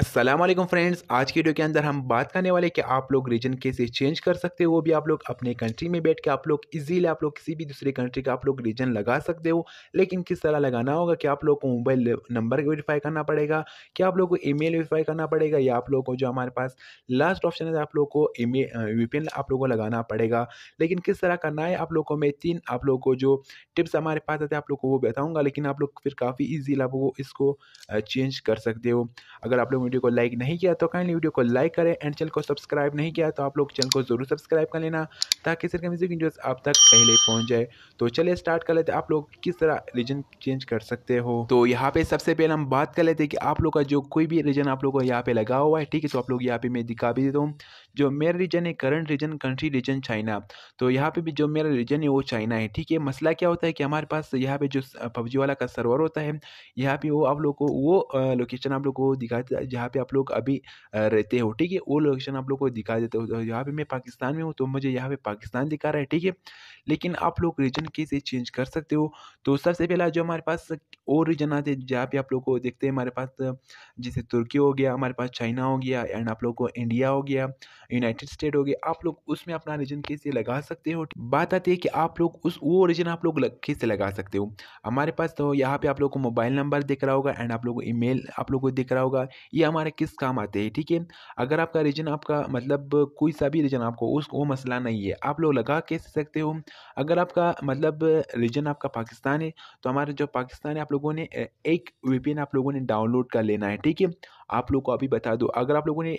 Aslam friends आज की video के अंदर हम बात करने वाले कि आप लोग रीजन कैसे चेंज कर सकते हो वो भी आप लोग अपने कंट्री में बैठ के आप लोग इजीली आप लोग किसी भी दूसरे कंट्री का आप लोग रीजन लगा सकते हो लेकिन किस तरह लगाना होगा कि आप लोग को मोबाइल नंबर वेरीफाई करना पड़ेगा क्या आप लोग को ई वेरीफाई करना पड़ेगा या आप लोग को जो हमारे पास लास्ट ऑप्शन है आप लोग को एम वीपीएन आप लोग को लगाना पड़ेगा लेकिन किस तरह करना है आप लोग को मैं तीन आप लोग को जो टिप्स हमारे पास आते हैं आप लोग को वो बताऊँगा लेकिन आप लोग फिर काफ़ी ईजीली आप इसको चेंज कर सकते हो अगर आप लोग वीडियो को लाइक नहीं किया तो काइंडली वीडियो को लाइक करें एंड चैनल को सब्सक्राइब नहीं किया तो आप लोग चैनल को जरूर सब्सक्राइब कर लेना ताकि सिर्फ म्यूजिक वीडियोज आप तक पहले पहुंच जाए तो चलिए स्टार्ट कर लेते आप लोग किस तरह रीजन चेंज कर सकते हो तो यहाँ पे सबसे पहले हम बात कर लेते हैं कि आप लोग का जो कोई भी रीजन आप लोग को यहाँ पे लगा हुआ है ठीक है तो आप लोग यहाँ पे मैं दिखा भी देता हूँ जो मेरा रीजन है current region country region China तो यहाँ पे भी जो मेरा रीजन है वो चाइना है ठीक है मसला क्या होता है कि हमारे पास यहाँ पे जो पबजी वाला का सर्वर होता है यहाँ पे वो आप लोग को वो लोकेशन आप लोग को दिखा जहाँ पे आप लोग अभी रहते हो ठीक है वो लोकेशन आप लोग को दिखा देते हो तो यहाँ पे मैं पाकिस्तान में हूँ तो मुझे यहाँ पे पाकिस्तान दिखा रहा है ठीक है लेकिन आप लोग रीजन कैसे चेंज कर सकते हो तो सबसे पहला जो हमारे पास और रीजन आते हैं जहाँ पे आप लोग को देखते हैं हमारे पास जैसे तुर्की हो गया हमारे पास चाइना हो गया एंड आप लोग को इंडिया हो गया यूनाइटेड स्टेट हो गया आप लोग उसमें अपना रीजन कैसे लगा सकते हो बात आती है कि आप लोग उस वो रीजन आप लोग कैसे लगा सकते हो हमारे पास तो यहाँ पे आप लोग को मोबाइल नंबर दिख रहा होगा एंड आप लोग को ई आप लोग को दिख रहा होगा ये हमारे किस काम आते हैं ठीक है अगर आपका रीजन आपका मतलब कोई सा भी रीजन आपको उस वो मसला नहीं है आप लोग लगा कैसे सकते हो अगर आपका मतलब रीजन आपका पाकिस्तान है तो हमारा जो पाकिस्तान है आप लोगों ने एक वीपीएन आप लोगों ने डाउनलोड कर लेना है ठीक है आप लोग को अभी बता दो अगर आप लोगों ने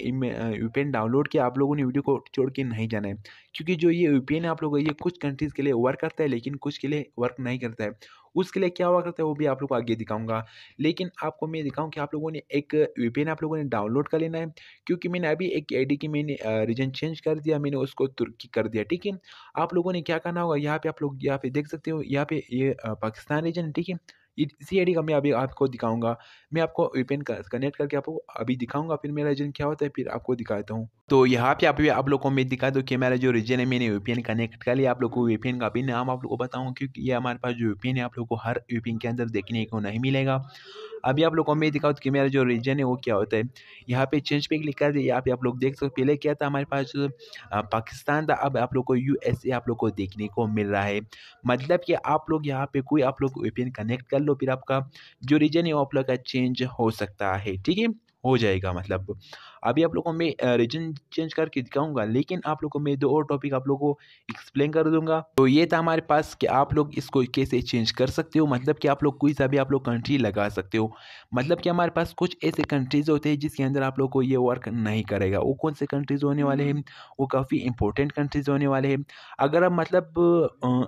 यू डाउनलोड किया आप लोगों ने वीडियो को छोड़ के नहीं जाना है क्योंकि जो ये यू है आप लोग ये कुछ कंट्रीज़ के लिए वर्क करता है लेकिन कुछ के लिए वर्क नहीं करता है उसके लिए क्या हुआ करता है वो भी आप लोग को आगे दिखाऊंगा लेकिन आपको मैं दिखाऊं कि आप लोगों ने एक वी आप लोगों ने डाउनलोड कर लेना है क्योंकि मैंने अभी एक आई की मैंने रीजन चेंज कर दिया मैंने उसको तुर्की कर दिया ठीक है आप लोगों ने क्या करना होगा यहाँ पे आप लोग यहाँ पे देख सकते हो यहाँ पे ये पाकिस्तान रीजन ठीक है सी आई डी का मैं अभी आपको दिखाऊंगा मैं आपको वीपेन कनेक्ट करके आपको अभी दिखाऊंगा फिर मेरा रीजन क्या होता है फिर आपको दिखाता हूँ तो यहाँ पे आप आप लोगों को मैं दिखा दूँ कि मेरा जो रीजन है मैंने वीपेन कनेक्ट कर लिया आप लोग को वीपेन का भी नाम आप लोग को बताऊँ क्योंकि ये हमारे पास जो वीपेन है आप लोग को हर वीपेन के अंदर देखने को नहीं मिलेगा अभी आप लोग को मैं दिखाऊँ तो कि मेरा जो रीजन है वो क्या होता है यहाँ पे चेंज पे क्लिक कर दिए यहाँ पे आप लोग देख सकते हो पहले क्या था हमारे पास पाकिस्तान था अब आप लोग को यू आप लोग को देखने को मिल रहा है मतलब कि आप लोग यहाँ पे कोई आप लोग वी कनेक्ट कर लो फिर आपका जो रीजन है वो आप लोग का चेंज हो सकता है ठीक है हो जाएगा मतलब अभी आप लोगों को मैं रीजन चेंज करके दिखाऊंगा लेकिन आप लोगों मैं दो और टॉपिक आप लोगों को एक्सप्लेन कर दूंगा तो ये था हमारे पास कि आप लोग इसको कैसे चेंज कर सकते हो मतलब कि आप लोग कोई सा भी आप लोग कंट्री लगा सकते हो मतलब कि हमारे पास कुछ ऐसे कंट्रीज होते हैं जिसके अंदर आप लोग को ये वर्क नहीं करेगा वो कौन से कंट्रीज होने वाले हैं हम्म। वो काफ़ी इंपॉर्टेंट कंट्रीज होने वाले हैं अगर आप मतलब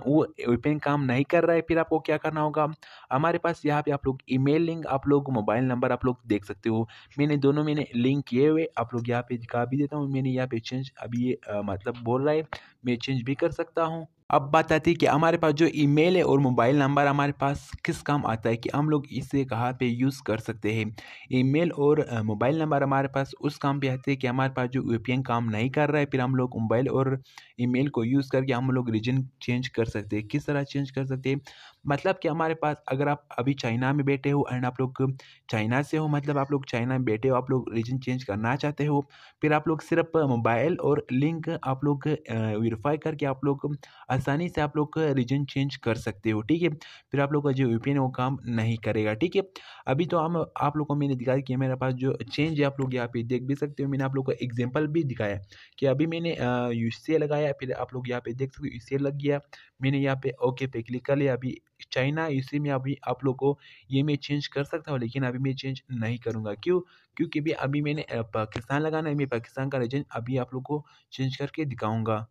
वो ओपन काम नहीं कर रहा है फिर आपको क्या करना होगा हमारे पास यहाँ पे आप लोग ई लिंक आप लोग मोबाइल नंबर आप लोग देख सकते हो मैंने दोनों मैंने लिंक किए हुए आप लोग यहाँ पे दिखा भी देता हूँ मैंने यहाँ पे चेंज अभी ये मतलब बोल रहा है मैं चेंज भी कर सकता हूँ अब बात आती है कि हमारे पास जो ईमेल है और मोबाइल नंबर हमारे पास किस काम आता है कि हम लोग इसे कहाँ पे यूज़ कर सकते हैं ईमेल और मोबाइल नंबर हमारे पास उस काम पे आते हैं कि हमारे पास जो वीपीएन काम नहीं कर रहा है फिर हम लोग मोबाइल और ईमेल को यूज़ करके हम लोग रीजन चेंज कर सकते हैं किस तरह चेंज कर सकते हैं मतलब कि हमारे पास अगर आप अभी चाइना में बैठे हो एंड आप लोग चाइना से हो मतलब आप लोग चाइना में बैठे हो आप लोग रीजन चेंज करना चाहते हो फिर आप लोग सिर्फ मोबाइल और लिंक आप लोग वेरीफाई करके आप लोग आसानी से आप लोग का रीजन चेंज कर सकते हो ठीक है फिर आप लोग का जो यू वो काम नहीं करेगा ठीक है अभी तो हम आप लोग को मैंने दिखाया कि मेरे पास जो चेंज है आप लोग यहाँ पे देख भी सकते हो मैंने आप लोग को एग्जाम्पल भी दिखाया कि अभी मैंने यू लगाया फिर आप लोग यहाँ पे देख सकते हो यू लग गया मैंने यहाँ पे ओके पे क्लिक कर लिया अभी चाइना इसी में अभी आप लोग को ये मैं चेंज कर सकता हूँ लेकिन अभी मैं चेंज नहीं करूँगा क्यों क्योंकि भी अभी मैंने पाकिस्तान लगाना है मैं पाकिस्तान का रीजन अभी आप लोग को चेंज करके दिखाऊँगा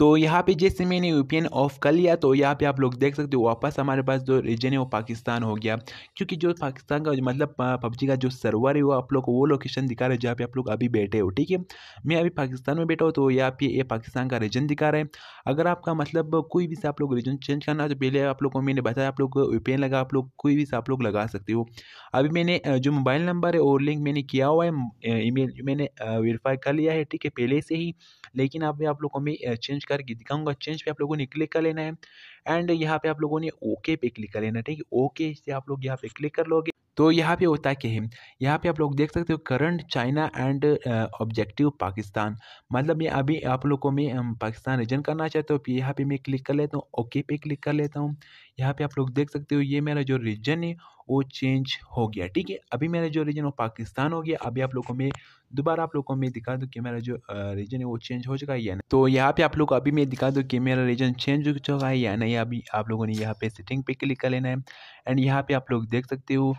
तो यहाँ पे जैसे मैंने यूपीएन ऑफ कर लिया तो यहाँ पे आप लोग देख सकते हो वापस हमारे पास जो रीजन है वो पाकिस्तान हो गया क्योंकि जो पाकिस्तान का मतलब पबजी का जो सर्वर है वो आप लोग को वो लोकेशन दिखा रहा है जहाँ पे आप लोग अभी बैठे हो ठीक है मैं अभी पाकिस्तान में बैठा हूँ तो यहाँ पे ये पाकिस्तान का रीजन दिखा रहा है अगर आपका मतलब कोई भी से आप लोग रीजन चेंज करना हो तो पहले आप लोग को मैंने बताया आप लोग यूपीएन लगा आप लोग कोई भी से आप लोग लगा सकते हो अभी मैंने जो मोबाइल नंबर है और लिंक मैंने किया हुआ है ईमेल मैंने वेरीफाई कर लिया है ठीक है पहले से ही लेकिन अभी आप लोग को मैं चेंज करके दिखाऊंगा चेंज पे आप लोगों ने क्लिक कर लेना है एंड यहाँ पे आप लोगों ने ओके पे क्लिक कर लेना ठीक है ओके से आप लोग यहाँ पे क्लिक कर लोगे तो यहाँ पे होता कि है यहाँ पे आप लोग देख सकते हो current China and objective Pakistan मतलब मैं अभी आप लोग को मैं पाकिस्तान रीजन करना चाहता हूँ यहाँ पे मैं क्लिक कर लेता हूँ ओके पे क्लिक कर लेता हूँ यहाँ पे आप लोग देख सकते हो ये मेरा जो रीजन है वो चेंज हो गया ठीक है अभी मेरा जो रीजन वो पाकिस्तान हो गया अभी आप लोग को मैं दोबारा आप लोग को मैं दिखा दूँ कि मेरा जो रीजन है वो चेंज हो चुका है या नहीं तो यहाँ पे आप लोग अभी मैं दिखा दूँ कि मेरा रीजन चेंज हो चुका है या नहीं अभी आप लोगों ने यहाँ पे सेटिंग पे क्लिक कर लेना है एंड यहाँ पे आप लोग देख सकते हो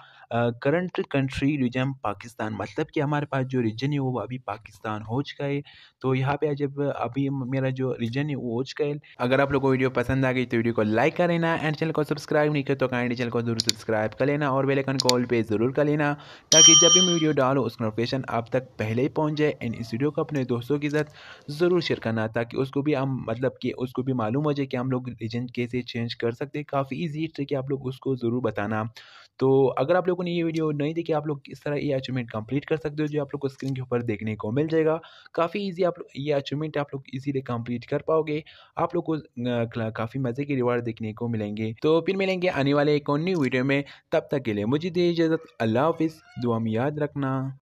करंट कंट्री रिजम पाकिस्तान मतलब कि हमारे पास जो रीजन है वो अभी पाकिस्तान हो चुका है तो यहाँ पे जब अभी मेरा जो रीजन है वो हो चुका है अगर आप लोग को वीडियो पसंद आ गई तो वीडियो को लाइक कर लेना एंड चैनल को सब्सक्राइब नहीं कर तो कहीं चैनल को जरूर सब्सक्राइब कर लेना और बेलाइकन कॉल पर पे ज़रूर कर लेना ताकि जब भी मैं वीडियो डालूँ उसका नोटिफिकेशन आप तक पहले ही पहुँच जाए एंड इस वीडियो को अपने दोस्तों के साथ ज़रूर शेयर करना ताकि उसको भी हम मतलब कि उसको भी मालूम हो जाए कि हम लोग रीजन कैसे चेंज कर सकते हैं काफ़ी ईजी ट्रिक है आप लोग उसको ज़रूर बताना तो अगर आप लोग लोगों ने ये वीडियो नहीं देखी आप लोग इस तरह ये अचीवमेंट कंप्लीट कर सकते हो जो आप लोग को स्क्रीन के ऊपर देखने को मिल जाएगा काफ़ी ईजी आप लोग ये अचीवमेंट आप लोग इजीली कंप्लीट कर पाओगे आप लोग को काफ़ी मज़े के रिवार्ड देखने को मिलेंगे तो फिर मिलेंगे आने वाले एक और न्यू वीडियो में तब तक के लिए मुझे दे इजाज़त अल्लाह हाफिज़ दुआ में याद रखना